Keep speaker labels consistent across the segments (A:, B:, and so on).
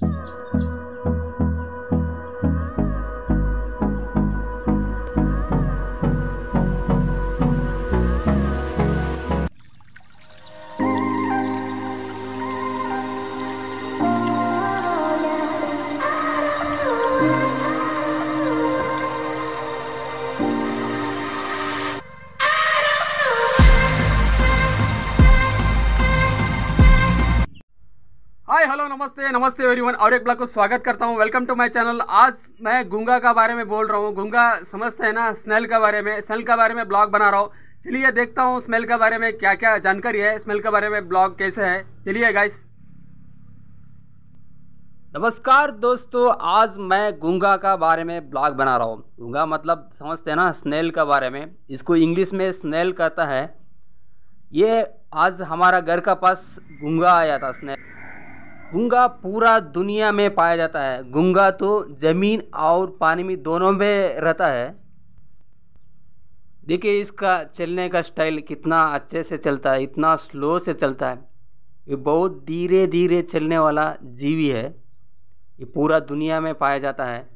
A: Música hi hello नमस्ते नमस्ते everyone और एक ब्लॉग को स्वागत करता हूँ वेलकम टू माय चैनल आज मैं गुंगा का बारे में बोल रहा हूँ गुंगा समझते हैं ना स्मेल के बारे में स्मेल के बारे में ब्लॉग बना रहा हूँ चलिए देखता हूँ स्मेल के बारे में क्या क्या जानकारी है स्मेल के बारे में ब्लॉग कैसे है चलिए गाइस नमस्कार दोस्तों आज मैं गुंगा का बारे में ब्लॉग बना रहा हूँ गुंगा मतलब समझते हैं ना स्नेल के बारे में इसको इंग्लिश में स्नेल कहता है ये आज हमारा घर का पास गुंगा आया था स्नेल गुंगा पूरा दुनिया में पाया जाता है गुंगा तो ज़मीन और पानी में दोनों में रहता है देखिए इसका चलने का स्टाइल कितना अच्छे से चलता है इतना स्लो से चलता है ये बहुत धीरे धीरे चलने वाला जीवी है ये पूरा दुनिया में पाया जाता है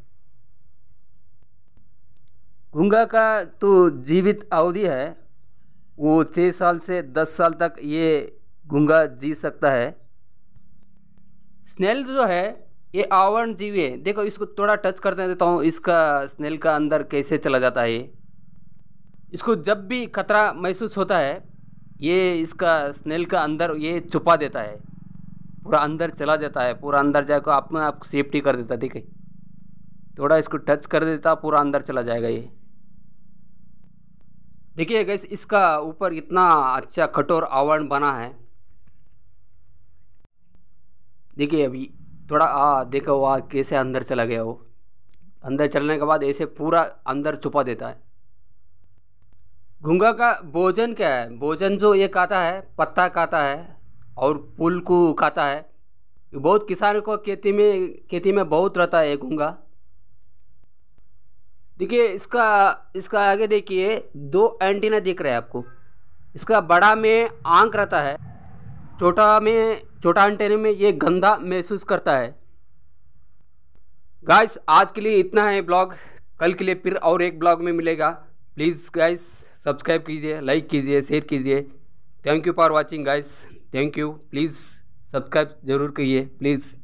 A: गुंगा का तो जीवित अवधि है वो छः साल से दस साल तक ये गुंगा जी सकता है स्नेल जो है ये आवरण जीवी है देखो इसको थोड़ा टच करते देता हूँ इसका स्नेल का अंदर कैसे चला जाता है इसको जब भी खतरा महसूस होता है ये इसका स्नेल का अंदर ये छुपा देता है पूरा अंदर चला जाता है पूरा अंदर जाकर अपने आप सेफ्टी कर देता है ठीक है थोड़ा इसको टच कर देता पूरा अंदर चला जाएगा ये देखिए गैस इसका ऊपर इतना अच्छा कठोर आवरण बना है देखिए अभी थोड़ा आ देखो आ कैसे अंदर चला गया वो अंदर चलने के बाद ऐसे पूरा अंदर छुपा देता है घुंगा का भोजन क्या है भोजन जो ये खाता है पत्ता खाता है और पुल को खाता है बहुत किसान को खेती में खेती में बहुत रहता है घूंगा देखिए इसका इसका आगे देखिए दो एंटीना दिख रहा है आपको इसका बड़ा में आंख रहता है छोटा में छोटा एंटेने में ये गंदा महसूस करता है गाइस आज के लिए इतना है ब्लॉग कल के लिए फिर और एक ब्लॉग में मिलेगा प्लीज़ गाइस सब्सक्राइब कीजिए लाइक कीजिए शेयर कीजिए thank you for watching guys thank you please subscribe ज़रूर कीजिए प्लीज़